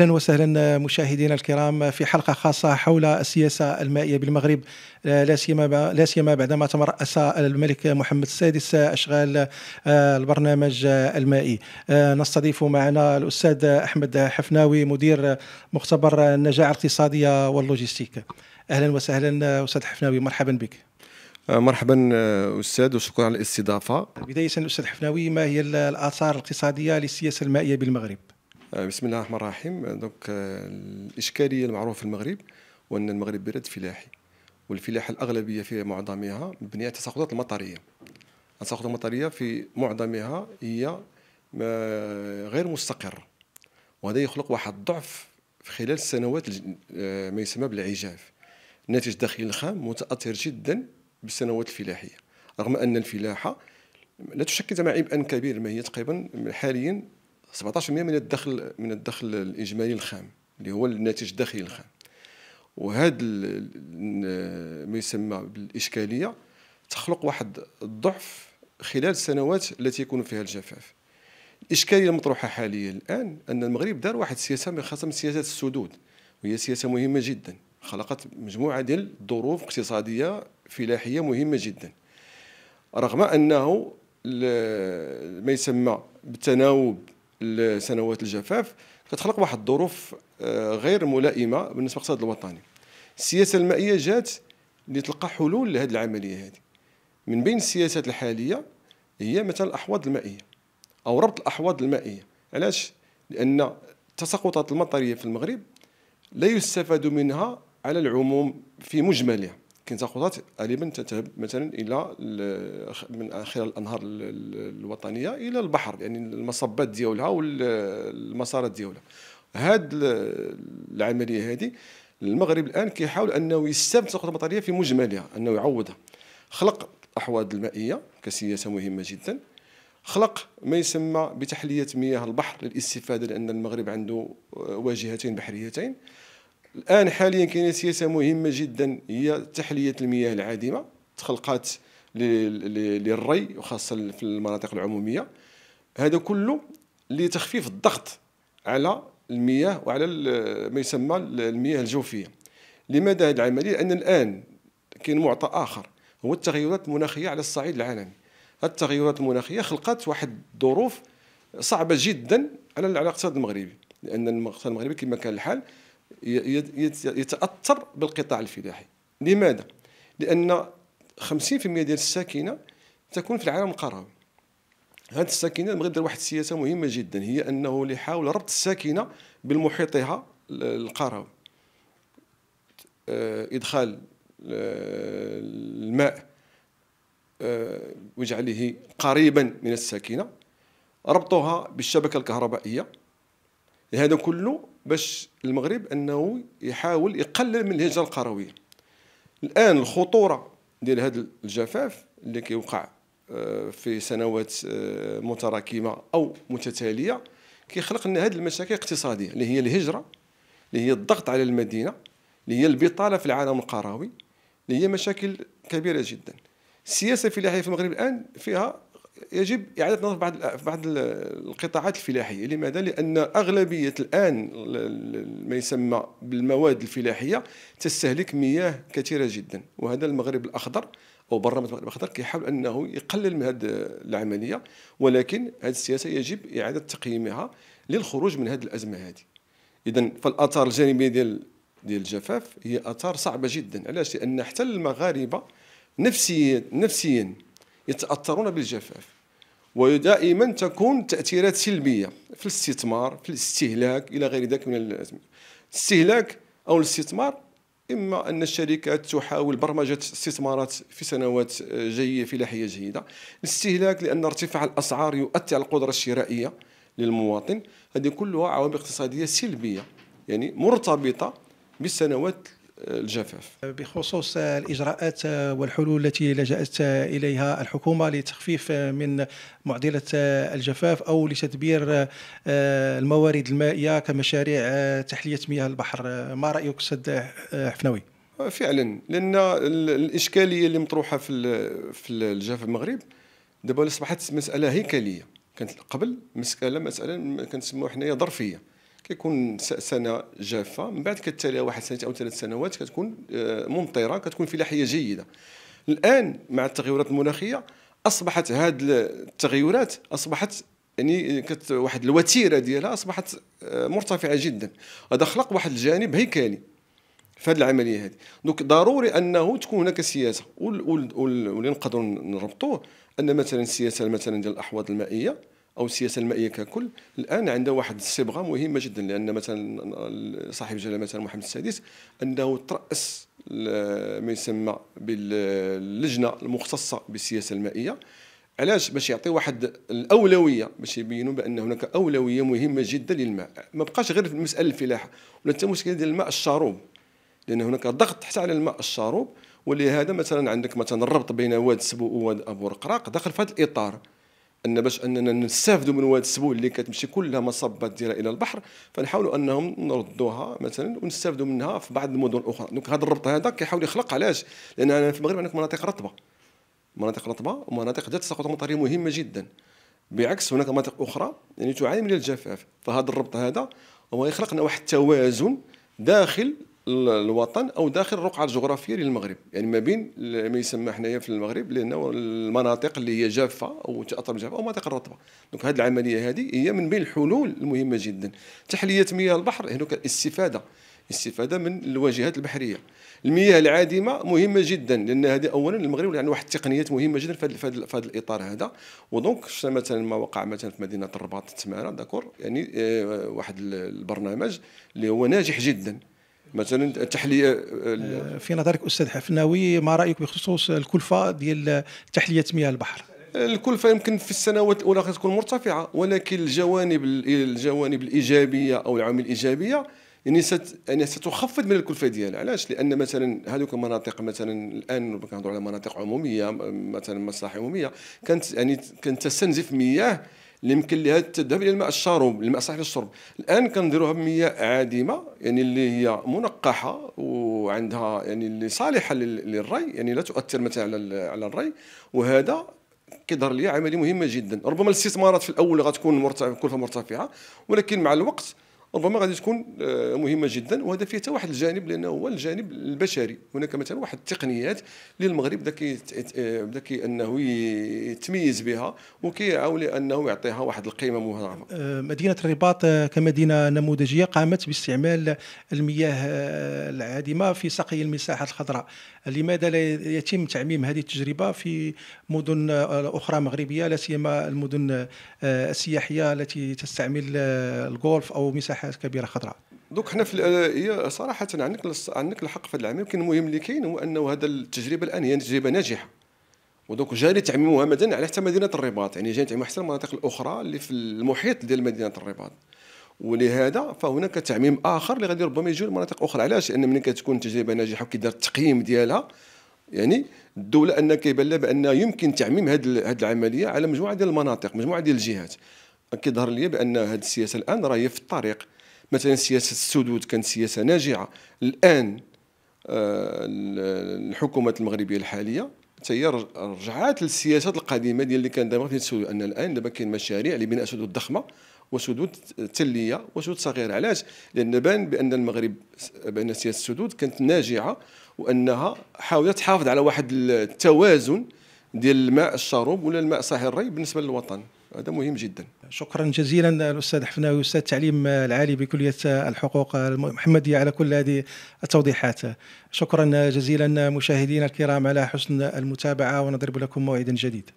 اهلا وسهلا مشاهدينا الكرام في حلقه خاصه حول السياسه المائيه بالمغرب لا سيما لا سيما بعدما تمرأس الملك محمد السادس اشغال آه، البرنامج المائي آه، نستضيف معنا الاستاذ احمد حفناوي مدير مختبر النجاعه الاقتصاديه واللوجستيك اهلا وسهلا استاذ حفناوي مرحبا بك آه، مرحبا استاذ وشكرا على الاستضافه بدايه استاذ حفناوي ما هي الاثار الاقتصاديه للسياسه المائيه بالمغرب آه، بسم الله الرحمن الرحيم آه، دونك آه، الاشكاليه المعروفه في المغرب وان المغرب بلد فلاحي والفلاحه الاغلبيه في معظمها مبنيه على التساقطات المطريه التساقطات المطريه في معظمها هي غير مستقره وهذا يخلق واحد الضعف في خلال السنوات ما يسمى بالعجاف الناتج الداخلي الخام متاثر جدا بالسنوات الفلاحيه رغم ان الفلاحه لا تشكل زعما عبئا كبير ما هي تقريبا حاليا 17% من الدخل من الدخل الاجمالي الخام اللي هو الناتج الداخلي الخام وهذا ما يسمى بالاشكاليه تخلق واحد الضعف خلال السنوات التي يكون فيها الجفاف الاشكاليه المطروحه حاليا الان ان المغرب دار واحد السياسه خاصه من سياسات السدود وهي سياسه مهمه جدا خلقت مجموعه ديال الظروف اقتصاديه فلاحيه مهمه جدا رغم انه ما يسمى بالتناوب لسنوات الجفاف كتخلق واحد الظروف آه، غير ملائمه بالنسبه للاقتصاد الوطني السياسه المائيه جات لتلقى حلول لهذه العمليه هذه من بين السياسات الحاليه هي مثلا الاحواض المائيه او ربط الاحواض المائيه علاش لان التساقطات المطريه في المغرب لا يستفاد منها على العموم في مجملها كاين تخطيطات غالبا تذهب مثلا الى من خلال الانهار الوطنيه الى البحر يعني المصبات ديالها والمسارات ديالها هاد العمليه هذه المغرب الان كيحاول انه من القدره المطريه في مجملها انه يعوضها خلق الاحواض المائيه كسياسه مهمه جدا خلق ما يسمى بتحليه مياه البحر للاستفاده لان المغرب عنده واجهتين بحريتين الان حاليا كاينه سياسه مهمه جدا هي تحليه المياه العادمه تخلقات للري وخاصه في المناطق العموميه هذا كله لتخفيف الضغط على المياه وعلى ما يسمى المياه الجوفيه لماذا هذه العمليه لان الان كاين معطى اخر هو التغيرات المناخيه على الصعيد العالمي التغيرات المناخيه خلقت واحد الظروف صعبه جدا على الاقتصاد المغربي لان الاقتصاد المغربي كما كان الحال يتاثر بالقطاع الفلاحي لماذا لان 50% ديال الساكنه تكون في العالم القروي هذه الساكنه المغرب دار واحد السياسه مهمه جدا هي انه اللي حاول ربط الساكنه بمحيطها القروي آه، ادخال آه، الماء آه، وجعله قريبا من الساكنه ربطها بالشبكه الكهربائيه هذا كله باش المغرب انه يحاول يقلل من الهجره القرويه الان الخطوره ديال هذا الجفاف اللي كيوقع آه، في سنوات آه، متراكمه او متتاليه كيخلق لنا هذه المشاكل الاقتصاديه اللي هي الهجره اللي هي الضغط على المدينه اللي هي البطاله في العالم القروي اللي هي مشاكل كبيره جدا السياسه الفلاحيه في المغرب الان فيها يجب إعادة النظر بعض بعض القطاعات الفلاحية لماذا؟ لأن أغلبية الآن ما يسمى بالمواد الفلاحية تستهلك مياه كثيرة جدا وهذا المغرب الأخضر أو برنامج المغرب الأخضر كيحاول أنه يقلل من هذه العملية ولكن هذه السياسة يجب إعادة تقييمها للخروج من هذه الأزمة هذه إذا فالآثار الجانبية ديال ديال الجفاف هي آثار صعبة جدا علاش؟ لأن حتى المغاربة نفسيا نفسيا يتأثرون بالجفاف ودائما تكون تاثيرات سلبيه في الاستثمار في الاستهلاك الى غير ذلك من الازمه الاستهلاك او الاستثمار اما ان الشركات تحاول برمجه استثمارات في سنوات آه، جيده فلاحيه جيده الاستهلاك لان ارتفاع الاسعار يؤثر على القدره الشرائيه للمواطن هذه كلها عوامل اقتصاديه سلبيه يعني مرتبطه بالسنوات الجفاف بخصوص الإجراءات والحلول التي لجأت إليها الحكومة لتخفيف من معضلة الجفاف أو لتدبير الموارد المائية كمشاريع تحلية مياه البحر ما رأيك سد حفنوي؟ فعلا لان الاشكاليه اللي مطروحه في في الجفاف المغرب دابا اصبحت مساله هيكليه كانت قبل مساله مساله كنسموها حنايا ظرفيه كيكون سنه جافه من بعد كتاليها واحد سنه او ثلاث سنوات كتكون آه، ممطره كتكون فلاحيه جيده الان مع التغيرات المناخيه اصبحت هذه التغيرات اصبحت يعني كت واحد الوتيره ديالها اصبحت آه، مرتفعه جدا هذا خلق واحد الجانب هيكلي في هذه العمليه هذه دونك ضروري انه تكون هناك سياسه واللي نقدروا نربطوه ان مثلا السياسه مثلا ديال الاحواض المائيه او السياسه المائيه ككل الان عنده واحد الصبغه مهمه جدا لان مثلا صاحب الجلاله مثلا محمد السادس انه تراس ما يسمى باللجنه المختصه بالسياسه المائيه علاش باش يعطي واحد الاولويه باش يبينوا بان هناك اولويه مهمه جدا للماء ما بقاش غير في مساله الفلاحه ولا حتى مشكله ديال الماء الشاروب لان هناك ضغط حتى على الماء الشاروب ولهذا مثلا عندك مثلا الربط بين واد سبو وواد ابو رقراق داخل في هذا الاطار ان باش اننا نستافدوا من واد السبول اللي كتمشي كلها مصبات ديالها الى البحر فنحاولوا انهم نردوها مثلا ونستافدوا منها في بعض المدن الاخرى دونك هذا الربط هذا كيحاول يخلق علاش لان في المغرب عندك مناطق رطبه مناطق رطبه ومناطق ذات تساقط مطري مهمه جدا بعكس هناك مناطق اخرى يعني تعاني من الجفاف فهذا الربط هذا هو يخلق لنا واحد التوازن داخل الوطن او داخل الرقعه الجغرافيه للمغرب يعني ما بين ما يسمى حنايا في المغرب لانه المناطق اللي هي جافه او تاثر جافه او مناطق الرطبه دونك هذه العمليه هذه هي من بين الحلول المهمه جدا تحليه مياه البحر هناك الاستفاده الاستفاده من الواجهات البحريه المياه العادمه مهمه جدا لان هذه اولا المغرب يعني واحد التقنيات مهمه جدا في هذا في هذا الاطار هذا ودونك مثلا ما وقع مثلا في مدينه الرباط تماره داكور يعني آه، واحد البرنامج اللي هو ناجح جدا مثلا التحليه آه، في نظرك استاذ حفناوي ما رايك بخصوص الكلفه ديال تحليه مياه البحر الكلفه يمكن في السنوات الاولى غتكون مرتفعه ولكن الجوانب الجوانب الايجابيه او العوامل الايجابيه يعني ست يعني ستخفض من الكلفه ديالها علاش لان مثلا هذوك المناطق مثلا الان كنهضروا على مناطق عموميه مثلا مصالح عموميه كانت يعني كانت تستنزف مياه اللي يمكن لها تذهب الى الماء الشارب الماء صحيح للشرب الان كنديروها بمياه عادمه يعني اللي هي منقحه وعندها يعني اللي صالحه للري يعني لا تؤثر مثلا على على الري وهذا كيظهر لي عمليه مهمه جدا ربما الاستثمارات في الاول غتكون مرتفعه كلفه مرتفعه ولكن مع الوقت ربما غادي تكون آه، مهمه جدا وهذا فيه حتى واحد الجانب لانه هو الجانب البشري هناك مثلا واحد التقنيات اللي المغرب بدا آه، كي انه يتميز بها وكيعاون انه يعطيها واحد القيمه مهمه آه، مدينه الرباط كمدينه نموذجيه قامت باستعمال المياه العادمه في سقي المساحات الخضراء لماذا لا يتم تعميم هذه التجربه في مدن اخرى مغربيه لا سيما المدن السياحيه التي تستعمل الجولف او مساحه مساحات كبيره خضراء دوك حنا في صراحه عندك عندك الحق في هذا العمل ولكن المهم اللي كاين هو انه هذا التجربه الان هي تجربه ناجحه ودوك جاري تعميمها مدن على حتى مدينه الرباط يعني جاري تعميم حتى المناطق الاخرى اللي في المحيط ديال مدينه الرباط ولهذا فهناك تعميم اخر اللي غادي ربما يجي لمناطق اخرى علاش لان ملي كتكون تجربه ناجحه وكيدار التقييم ديالها يعني الدوله ان كيبان لها بان يمكن تعميم هذه العمليه على مجموعه ديال المناطق مجموعه ديال الجهات كيظهر لي بان هذه السياسه الان راهي في الطريق مثلا سياسه السدود كانت سياسه ناجعه الان آه، الحكومات المغربيه الحاليه تاهي رجعات للسياسات القديمه ديال اللي كان دابا في السدود ان الان دابا كاين مشاريع لبناء سدود ضخمه وسدود تليه وسدود صغيره علاش لان بان بان المغرب بان سياسه السدود كانت ناجعه وانها حاولت تحافظ على واحد التوازن ديال الماء الشرب ولا الماء صحي الري بالنسبه للوطن هذا مهم جدا شكرا جزيلا الاستاذ حفناوي استاذ التعليم العالي بكليه الحقوق المحمديه على كل هذه التوضيحات شكرا جزيلا مشاهدينا الكرام على حسن المتابعه ونضرب لكم موعدا جديد